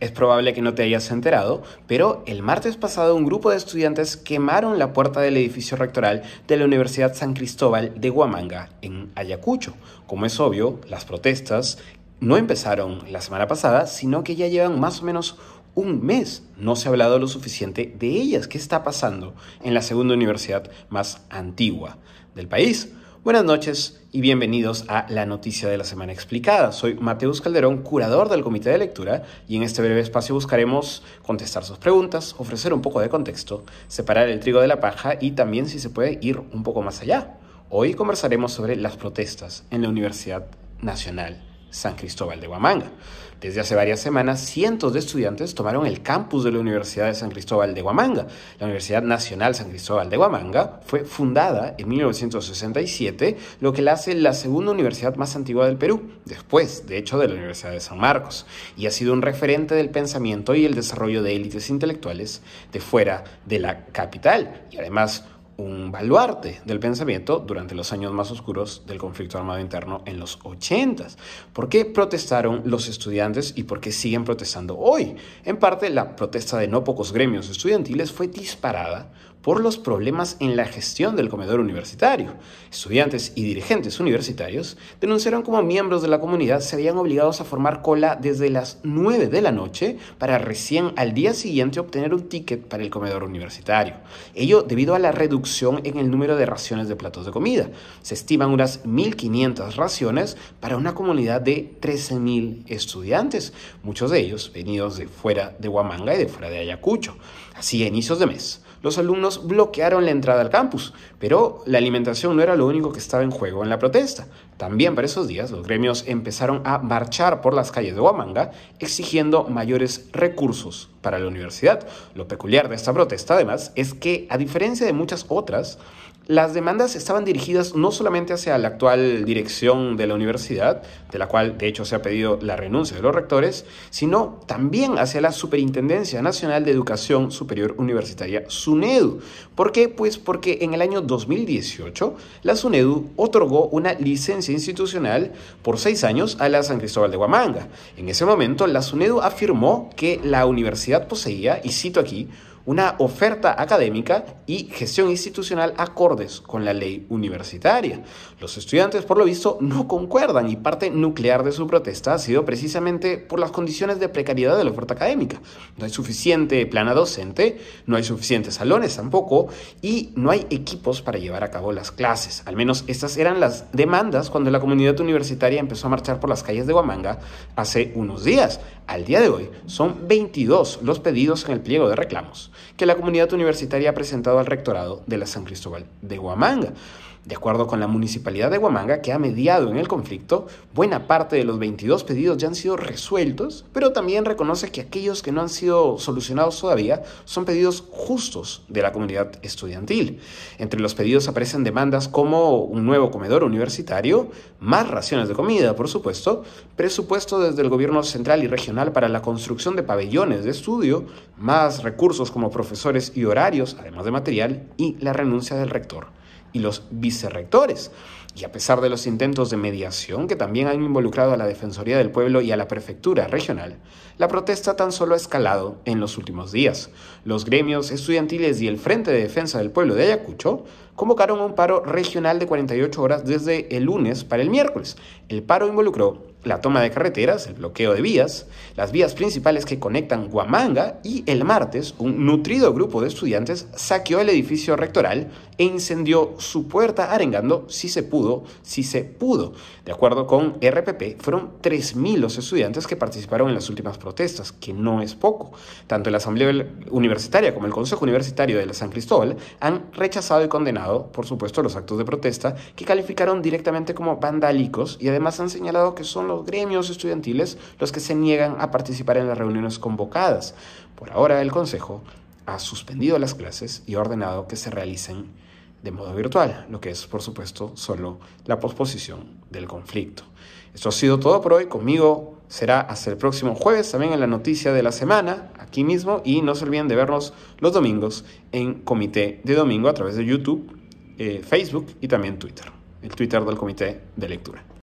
Es probable que no te hayas enterado, pero el martes pasado un grupo de estudiantes quemaron la puerta del edificio rectoral de la Universidad San Cristóbal de Huamanga, en Ayacucho. Como es obvio, las protestas no empezaron la semana pasada, sino que ya llevan más o menos un mes. No se ha hablado lo suficiente de ellas. ¿Qué está pasando en la segunda universidad más antigua del país? Buenas noches y bienvenidos a La Noticia de la Semana Explicada. Soy Mateus Calderón, curador del Comité de Lectura, y en este breve espacio buscaremos contestar sus preguntas, ofrecer un poco de contexto, separar el trigo de la paja y también si se puede ir un poco más allá. Hoy conversaremos sobre las protestas en la Universidad Nacional San Cristóbal de Huamanga. Desde hace varias semanas, cientos de estudiantes tomaron el campus de la Universidad de San Cristóbal de Huamanga. La Universidad Nacional San Cristóbal de Huamanga fue fundada en 1967, lo que la hace la segunda universidad más antigua del Perú, después, de hecho, de la Universidad de San Marcos, y ha sido un referente del pensamiento y el desarrollo de élites intelectuales de fuera de la capital, y además un baluarte del pensamiento durante los años más oscuros del conflicto armado interno en los 80. ¿Por qué protestaron los estudiantes y por qué siguen protestando hoy? En parte, la protesta de no pocos gremios estudiantiles fue disparada por los problemas en la gestión del comedor universitario. Estudiantes y dirigentes universitarios denunciaron cómo miembros de la comunidad se habían obligados a formar cola desde las 9 de la noche para recién al día siguiente obtener un ticket para el comedor universitario. Ello debido a la reducción en el número de raciones de platos de comida. Se estiman unas 1.500 raciones para una comunidad de 13.000 estudiantes, muchos de ellos venidos de fuera de Huamanga y de fuera de Ayacucho. Así, a inicios de mes, los alumnos bloquearon la entrada al campus, pero la alimentación no era lo único que estaba en juego en la protesta. También para esos días los gremios empezaron a marchar por las calles de Huamanga exigiendo mayores recursos para la universidad. Lo peculiar de esta protesta además es que, a diferencia de muchas otras, las demandas estaban dirigidas no solamente hacia la actual dirección de la universidad, de la cual de hecho se ha pedido la renuncia de los rectores, sino también hacia la Superintendencia Nacional de Educación Superior Universitaria, SUNEDU. ¿Por qué? Pues porque en el año 2018 la SUNEDU otorgó una licencia institucional por seis años a la San Cristóbal de Huamanga. En ese momento la SUNEDU afirmó que la universidad poseía, y cito aquí, una oferta académica y gestión institucional acordes con la ley universitaria. Los estudiantes, por lo visto, no concuerdan y parte nuclear de su protesta ha sido precisamente por las condiciones de precariedad de la oferta académica. No hay suficiente plana docente, no hay suficientes salones tampoco y no hay equipos para llevar a cabo las clases. Al menos estas eran las demandas cuando la comunidad universitaria empezó a marchar por las calles de Huamanga hace unos días. Al día de hoy son 22 los pedidos en el pliego de reclamos que la comunidad universitaria ha presentado al rectorado de la San Cristóbal de Huamanga. De acuerdo con la municipalidad de Huamanga, que ha mediado en el conflicto, buena parte de los 22 pedidos ya han sido resueltos, pero también reconoce que aquellos que no han sido solucionados todavía son pedidos justos de la comunidad estudiantil. Entre los pedidos aparecen demandas como un nuevo comedor universitario, más raciones de comida, por supuesto, presupuesto desde el gobierno central y regional para la construcción de pabellones de estudio, más recursos como profesores y horarios, además de material, y la renuncia del rector y los vicerrectores. Y a pesar de los intentos de mediación que también han involucrado a la Defensoría del Pueblo y a la Prefectura Regional, la protesta tan solo ha escalado en los últimos días. Los gremios estudiantiles y el Frente de Defensa del Pueblo de Ayacucho convocaron un paro regional de 48 horas desde el lunes para el miércoles. El paro involucró la toma de carreteras, el bloqueo de vías, las vías principales que conectan Huamanga y el martes un nutrido grupo de estudiantes saqueó el edificio rectoral e incendió su puerta arengando si se pudo, si se pudo. De acuerdo con RPP, fueron 3.000 los estudiantes que participaron en las últimas protestas, que no es poco. Tanto la Asamblea Universitaria como el Consejo Universitario de la San Cristóbal han rechazado y condenado, por supuesto, los actos de protesta que calificaron directamente como vandálicos y además han señalado que son los gremios estudiantiles los que se niegan a participar en las reuniones convocadas. Por ahora el Consejo ha suspendido las clases y ordenado que se realicen de modo virtual, lo que es por supuesto solo la posposición del conflicto. Esto ha sido todo por hoy. Conmigo será hasta el próximo jueves, también en la noticia de la semana, aquí mismo, y no se olviden de vernos los domingos en Comité de Domingo a través de YouTube, eh, Facebook y también Twitter, el Twitter del Comité de Lectura.